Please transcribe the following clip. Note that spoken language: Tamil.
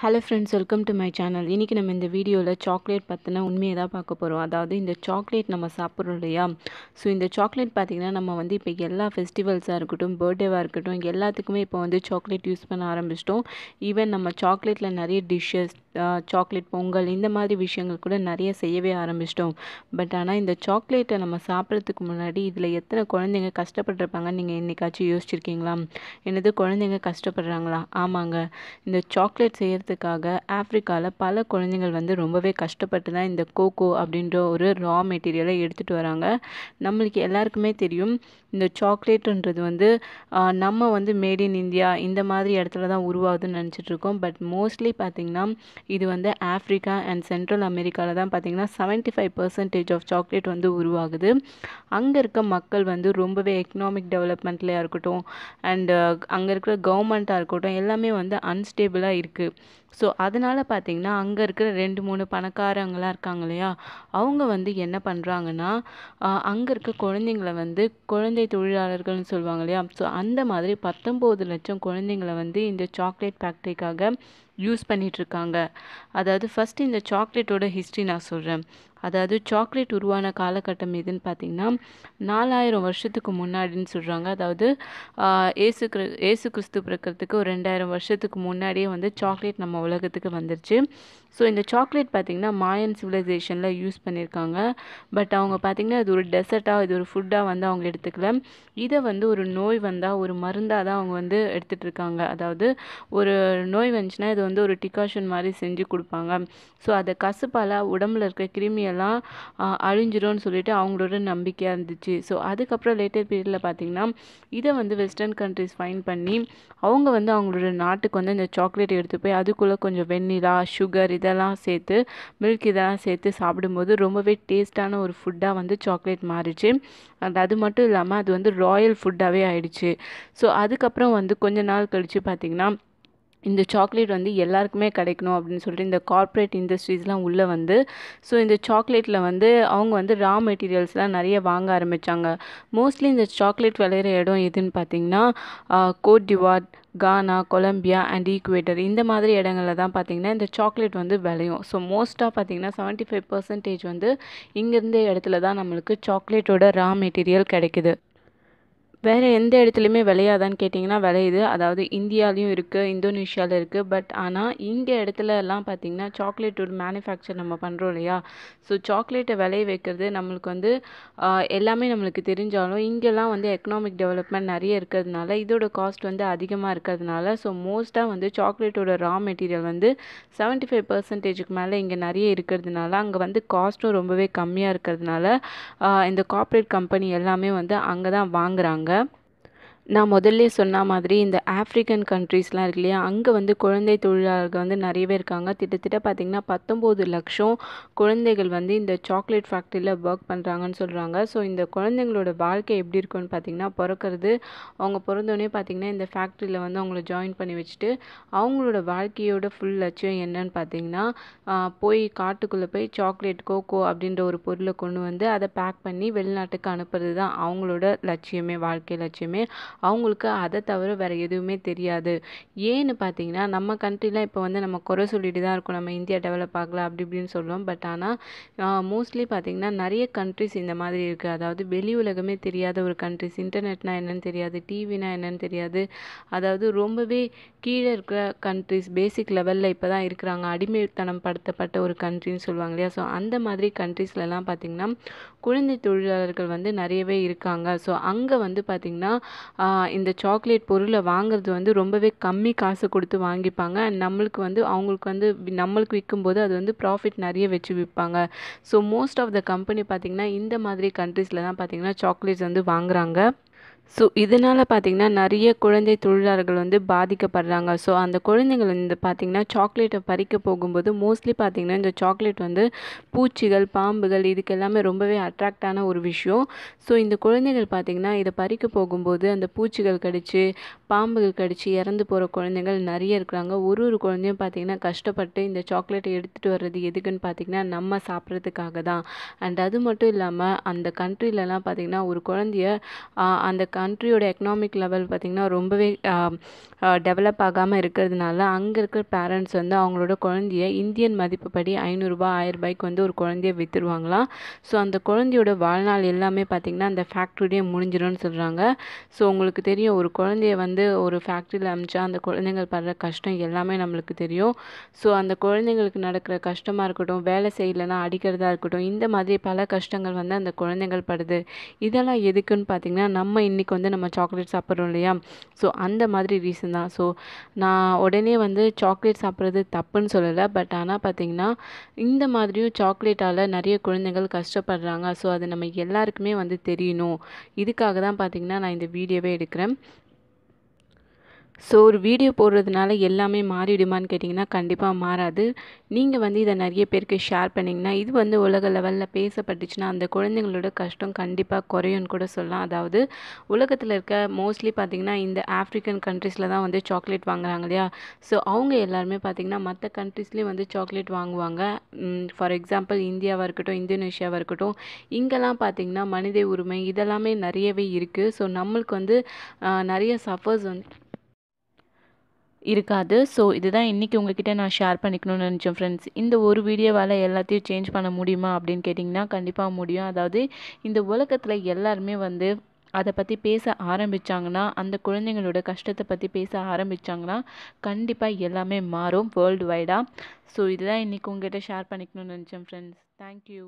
Hello friends welcome to my channel இன்றைக்கி நம்ம இந்த வீடியோவில் சாக்லேட் பற்றின உண்மையை தான் பார்க்க போகிறோம் அதாவது இந்த சாக்லேட் நம்ம சாப்பிட்றோம் இல்லையா ஸோ இந்த சாக்லேட் பார்த்திங்கன்னா நம்ம வந்து இப்போ எல்லா ஃபெஸ்டிவல்ஸாக இருக்கட்டும் பர்த்டேவாக இருக்கட்டும் எல்லாத்துக்குமே இப்போ வந்து சாக்லேட் யூஸ் பண்ண ஆரம்பிச்சிட்டோம் ஈவன் நம்ம சாக்லேட்டில் நிறைய டிஷ்ஷஸ் சாக்லேட் பொங்கல் இந்த மாதிரி விஷயங்கள் கூட நிறைய செய்யவே ஆரம்பிச்சிட்டோம் பட் ஆனால் இந்த சாக்லேட்டை நம்ம சாப்பிட்றதுக்கு முன்னாடி இதில் எத்தனை குழந்தைங்க கஷ்டப்பட்டிருப்பாங்கன்னு நீங்கள் என்றைக்காச்சும் யோசிச்சிருக்கீங்களா என்னது குழந்தைங்க கஷ்டப்படுறாங்களா ஆமாங்க இந்த சாக்லேட் செய்கிறது பண்ணுறதுக்காக ஆஃப்ரிக்காவில் பல குழந்தைங்கள் வந்து ரொம்பவே கஷ்டப்பட்டு தான் இந்த கோகோ அப்படின்ற ஒரு ரா மெட்டீரியலை எடுத்துகிட்டு வராங்க நம்மளுக்கு எல்லாருக்குமே தெரியும் இந்த சாக்லேட்டுன்றது வந்து நம்ம வந்து மேட் இன் இந்தியா இந்த மாதிரி இடத்துல தான் உருவாகுதுன்னு நினச்சிட்ருக்கோம் பட் மோஸ்ட்லி பார்த்திங்கன்னா இது வந்து ஆஃப்ரிக்கா அண்ட் சென்ட்ரல் அமெரிக்காவில் தான் பார்த்திங்கன்னா seventy five percentage of chocolate வந்து உருவாகுது அங்கே இருக்க மக்கள் வந்து ரொம்பவே எக்கனாமிக் டெவலப்மெண்ட்லையாக இருக்கட்டும் அண்டு அங்கே இருக்கிற கவர்மெண்ட்டாக இருக்கட்டும் எல்லாமே வந்து அன்ஸ்டேபிளாக இருக்குது ஸோ அதனால் பார்த்தீங்கன்னா அங்கே இருக்கிற ரெண்டு மூணு பணக்காரங்களாக இருக்காங்க இல்லையா அவங்க வந்து என்ன பண்ணுறாங்கன்னா அங்கே இருக்க குழந்தைங்கள வந்து குழந்தை தொழிலாளர்கள்னு சொல்லுவாங்க இல்லையா ஸோ அந்த மாதிரி பத்தொம்போது லட்சம் குழந்தைங்கள வந்து இந்த சாக்லேட் ஃபேக்ட்ரிக்காக யூஸ் பண்ணிகிட்ருக்காங்க அதாவது ஃபஸ்ட்டு இந்த சாக்லேட்டோட ஹிஸ்ட்ரி நான் சொல்கிறேன் அதாவது சாக்லேட் உருவான காலகட்டம் எதுன்னு பார்த்திங்கன்னா நாலாயிரம் வருஷத்துக்கு முன்னாடின்னு சொல்கிறாங்க அதாவது ஏசு கிரு ஏசு கிறிஸ்து பிறக்கிறதுக்கு ஒரு ரெண்டாயிரம் வருஷத்துக்கு முன்னாடியே வந்து சாக்லேட் நம்ம உலகத்துக்கு வந்துருச்சு ஸோ இந்த சாக்லேட் பார்த்திங்கன்னா மாயன் சிவிலைசேஷனில் யூஸ் பண்ணியிருக்காங்க பட் அவங்க பார்த்திங்கன்னா இது ஒரு டெசர்ட்டாக இது ஒரு ஃபுட்டாக வந்து அவங்க எடுத்துக்கல இதை வந்து ஒரு நோய் வந்தால் ஒரு மருந்தாக தான் அவங்க வந்து எடுத்துகிட்டு இருக்காங்க அதாவது ஒரு நோய் வந்துச்சுன்னா இது வந்து ஒரு டிகாஷன் மாதிரி செஞ்சு கொடுப்பாங்க ஸோ அதை கசுப்பால் உடம்புல இருக்க கிருமியெல்லாம் எல்லாம் அழிஞ்சிரும்னு சொல்லிட்டு அவங்களோட நம்பிக்கையாக இருந்துச்சு ஸோ அதுக்கப்புறம் லேட்டர் பீரியடில் பார்த்திங்கன்னா இதை வந்து வெஸ்டர்ன் கண்ட்ரிஸ் ஃபைன் பண்ணி அவங்க வந்து அவங்களோட நாட்டுக்கு வந்து இந்த சாக்லேட் எடுத்து போய் அதுக்குள்ளே கொஞ்சம் வெண்ணிலா சுகர் இதெல்லாம் சேர்த்து மில்க் இதெல்லாம் சேர்த்து சாப்பிடும்போது ரொம்பவே டேஸ்ட்டான ஒரு ஃபுட்டாக வந்து சாக்லேட் மாறிச்சு அண்ட் அது மட்டும் இல்லாமல் அது வந்து ராயல் ஃபுட்டாகவே ஆயிடுச்சு ஸோ அதுக்கப்புறம் வந்து கொஞ்ச நாள் கழித்து பார்த்திங்கன்னா இந்த சாக்லேட் வந்து எல்லாருக்குமே கிடைக்கணும் அப்படின்னு சொல்லிட்டு இந்த கார்ப்பரேட் இண்டஸ்ட்ரீஸ்லாம் உள்ளே வந்து ஸோ இந்த சாக்லேட்டில் வந்து அவங்க வந்து ரா மெட்டீரியல்ஸ்லாம் நிறைய வாங்க ஆரம்பித்தாங்க மோஸ்ட்லி இந்த சாக்லேட் விளையிற இடம் எதுன்னு பார்த்தீங்கன்னா Cote d'Ivoire Ghana Colombia and Ecuador இந்த மாதிரி இடங்களில் தான் பார்த்திங்கன்னா இந்த சாக்லேட் வந்து விளையும் ஸோ மோஸ்ட்டாக பார்த்திங்கன்னா செவன்ட்டி ஃபைவ் பர்சன்டேஜ் வந்து இங்கேருந்த இடத்துல தான் நம்மளுக்கு சாக்லேட்டோட ரா மெட்டீரியல் கிடைக்குது வேறு எந்த இடத்துலையுமே விளையாதான்னு கேட்டிங்கன்னா விளையுது அதாவது இந்தியாலேயும் இருக்குது இந்தோனேஷியாவில் இருக்குது பட் ஆனால் இங்கே இடத்துல எல்லாம் பார்த்திங்கன்னா சாக்லேட்டோட மேனுஃபேக்சர் நம்ம பண்ணுறோம் இல்லையா ஸோ சாக்லேட்டை விளைய வைக்கிறது நம்மளுக்கு வந்து எல்லாமே நம்மளுக்கு தெரிஞ்சாலும் இங்கெல்லாம் வந்து எக்கனாமிக் டெவலப்மெண்ட் நிறைய இருக்கிறதுனால இதோட காஸ்ட் வந்து அதிகமாக இருக்கிறதுனால ஸோ மோஸ்ட்டாக வந்து சாக்லேட்டோட ரா மெட்டீரியல் வந்து செவன்ட்டி ஃபைவ் பர்சன்டேஜுக்கு மேலே இங்கே நிறைய இருக்கிறதுனால அங்கே வந்து காஸ்ட்டும் ரொம்பவே கம்மியாக இருக்கிறதுனால இந்த கார்ப்பரேட் கம்பெனி எல்லாமே வந்து அங்கே தான் வாங்குகிறாங்க them. நான் முதல்ல சொன்ன மாதிரி இந்த ஆஃப்ரிக்கன் கண்ட்ரீஸ்லாம் இருக்கு இல்லையா அங்கே வந்து குழந்தை தொழிலாளர்கள் வந்து நிறையவே இருக்காங்க கிட்டத்தட்ட பார்த்திங்கன்னா பத்தொம்போது லட்சம் குழந்தைகள் வந்து இந்த சாக்லேட் ஃபேக்ட்ரியில் ஒர்க் பண்ணுறாங்கன்னு சொல்கிறாங்க ஸோ இந்த குழந்தைங்களோட வாழ்க்கை எப்படி இருக்கும்னு பார்த்திங்கன்னா பிறக்கிறது அவங்க பிறந்தோடனே பார்த்திங்கன்னா இந்த ஃபேக்ட்ரியில் வந்து அவங்கள ஜாயின் பண்ணி வச்சுட்டு அவங்களோட வாழ்க்கையோட ஃபுல் லட்சியம் என்னன்னு பார்த்திங்கன்னா போய் காட்டுக்குள்ளே போய் சாக்லேட் கோகோ அப்படின்ற ஒரு பொருளை கொண்டு வந்து அதை பேக் பண்ணி வெளிநாட்டுக்கு அனுப்புறது தான் அவங்களோட லட்சியமே வாழ்க்கை லட்சியமே அவங்களுக்கு அதை தவிர வேறு எதுவுமே தெரியாது ஏன்னு பார்த்தீங்கன்னா நம்ம கண்ட்ரிலாம் இப்போ வந்து நம்ம குறை சொல்லிட்டு தான் இருக்கோம் நம்ம இந்தியா டெவலப் ஆகலை அப்படி இப்படின்னு சொல்லுவோம் பட் ஆனால் மோஸ்ட்லி பார்த்தீங்கன்னா நிறைய கண்ட்ரிஸ் இந்த மாதிரி இருக்குது அதாவது வெளி உலகமே தெரியாத ஒரு கண்ட்ரிஸ் இன்டர்நெட்னா என்னென்னு தெரியாது டிவினா என்னென்னு தெரியாது அதாவது ரொம்பவே கீழே இருக்கிற கண்ட்ரிஸ் பேசிக் லெவலில் இப்போ தான் இருக்கிறாங்க அடிமைத்தனம் படுத்தப்பட்ட ஒரு கண்ட்ரின்னு சொல்லுவாங்க இல்லையா ஸோ அந்த மாதிரி கண்ட்ரிஸ்லலாம் பார்த்திங்கன்னா குழந்தை தொழிலாளர்கள் வந்து நிறையவே இருக்காங்க ஸோ அங்கே வந்து பார்த்திங்கன்னா இந்த சாக்லேட் பொருளை வாங்குறது வந்து ரொம்பவே கம்மி காசு கொடுத்து வாங்கிப்பாங்க அண்ட் நம்மளுக்கு வந்து அவங்களுக்கு வந்து நம்மளுக்கு விற்கும்போது அது வந்து ப்ராஃபிட் நிறைய வச்சு விற்பாங்க so most of the company பார்த்திங்கன்னா இந்த மாதிரி கண்ட்ரீஸில் தான் பார்த்திங்கன்னா சாக்லேட்ஸ் வந்து வாங்குகிறாங்க ஸோ இதனால் பார்த்திங்கன்னா நிறைய குழந்தை தொழிலாளர்கள் வந்து பாதிக்கப்படுறாங்க ஸோ அந்த குழந்தைங்கள் வந்து பார்த்திங்கன்னா சாக்லேட்டை பறிக்க போகும்போது மோஸ்ட்லி பார்த்திங்கன்னா இந்த சாக்லேட் வந்து பூச்சிகள் பாம்புகள் இதுக்கு எல்லாமே ரொம்பவே அட்ராக்டான ஒரு விஷயம் ஸோ இந்த குழந்தைகள் பார்த்திங்கன்னா இதை பறிக்க போகும்போது அந்த பூச்சிகள் கடித்து பாம்புகள் கடித்து இறந்து போகிற குழந்தைகள் நிறைய இருக்கிறாங்க ஒரு ஒரு குழந்தையும் பார்த்திங்கன்னா கஷ்டப்பட்டு இந்த சாக்லேட்டை எடுத்துகிட்டு வர்றது எதுக்குன்னு பார்த்திங்கன்னா நம்ம சாப்பிட்றதுக்காக தான் அண்ட் அது மட்டும் இல்லாமல் அந்த கண்ட்ரிலலாம் பார்த்திங்கன்னா ஒரு குழந்தைய அந்த கண்ட்ரியோட எக்கனாமிக் லெவல் பார்த்திங்கன்னா ரொம்பவே டெவலப் ஆகாமல் இருக்கிறதுனால அங்கே இருக்கிற பேரண்ட்ஸ் வந்து அவங்களோட குழந்தைய இந்தியன் மதிப்புப்படி ஐநூறுரூபா ரூபாய்க்கு வந்து ஒரு குழந்தைய விற்றுருவாங்களாம் ஸோ அந்த குழந்தையோட வாழ்நாள் எல்லாமே பார்த்திங்கன்னா அந்த ஃபேக்ட்ரிலேயே முடிஞ்சிடும்னு சொல்கிறாங்க ஸோ உங்களுக்கு தெரியும் ஒரு குழந்தைய வந்து ஒரு ஃபேக்ட்ரியில் அமிச்சா அந்த குழந்தைங்கள் படுற கஷ்டம் எல்லாமே நம்மளுக்கு தெரியும் ஸோ அந்த குழந்தைங்களுக்கு நடக்கிற கஷ்டமாக இருக்கட்டும் வேலை செய்யலைன்னா அடிக்கிறதா இருக்கட்டும் இந்த மாதிரி பல கஷ்டங்கள் வந்து அந்த குழந்தைங்கள் படுது இதெல்லாம் எதுக்குன்னு பார்த்திங்கன்னா நம்ம இன்னைக்கு குழந்தைக்கு வந்து நம்ம சாக்லேட் சாப்பிட்றோம் இல்லையா ஸோ அந்த மாதிரி ரீசன் தான் ஸோ நான் உடனே வந்து சாக்லேட் சாப்பிட்றது தப்புன்னு சொல்லலை பட் ஆனால் பார்த்திங்கன்னா இந்த மாதிரியும் சாக்லேட்டால் நிறைய குழந்தைகள் கஷ்டப்படுறாங்க ஸோ அது நம்ம எல்லாருக்குமே வந்து தெரியணும் இதுக்காக தான் பார்த்திங்கன்னா நான் இந்த வீடியோவே எடுக்கிறேன் ஸோ ஒரு வீடியோ போடுறதுனால எல்லாமே மாறிடுமான்னு கேட்டிங்கன்னா கண்டிப்பாக மாறாது நீங்கள் வந்து இதை நிறைய பேருக்கு ஷேர் பண்ணிங்கன்னா இது வந்து உலக லெவலில் பேசப்பட்டுச்சுன்னா அந்த குழந்தைங்களோட கஷ்டம் கண்டிப்பாக குறையும்னு கூட சொல்லலாம் அதாவது உலகத்தில் இருக்க மோஸ்ட்லி பார்த்திங்கன்னா இந்த ஆஃப்ரிக்கன் கண்ட்ரீஸில் தான் வந்து சாக்லேட் வாங்குறாங்க இல்லையா ஸோ அவங்க எல்லாருமே பார்த்திங்கன்னா மற்ற கண்ட்ரீஸ்லேயும் வந்து சாக்லேட் வாங்குவாங்க ஃபார் எக்ஸாம்பிள் இந்தியாவாக இருக்கட்டும் இந்தோனேஷியாவாக இருக்கட்டும் இங்கெல்லாம் பார்த்திங்கன்னா மனித உரிமை இதெல்லாமே நிறையவே இருக்குது ஸோ நம்மளுக்கு வந்து நிறைய சஃபர்ஸ் வந்து இருக்காது ஸோ இதுதான் இன்றைக்கி உங்ககிட்ட நான் ஷேர் பண்ணிக்கணும்னு நினச்சேன் ஃப்ரெண்ட்ஸ் இந்த ஒரு வீடியோவால் எல்லாத்தையும் சேஞ்ச் பண்ண முடியுமா அப்படின்னு கேட்டிங்கன்னா கண்டிப்பாக முடியும் அதாவது இந்த உலகத்தில் எல்லாருமே வந்து அதை பற்றி பேச ஆரம்பித்தாங்கன்னா அந்த குழந்தைங்களோட கஷ்டத்தை பற்றி பேச ஆரம்பித்தாங்கன்னா கண்டிப்பாக எல்லாமே மாறும் வேர்ல்டு வைடாக ஸோ இதுதான் இன்றைக்கி உங்கள்கிட்ட ஷேர் பண்ணிக்கணும்னு நினச்சேன் ஃப்ரெண்ட்ஸ் தேங்க்யூ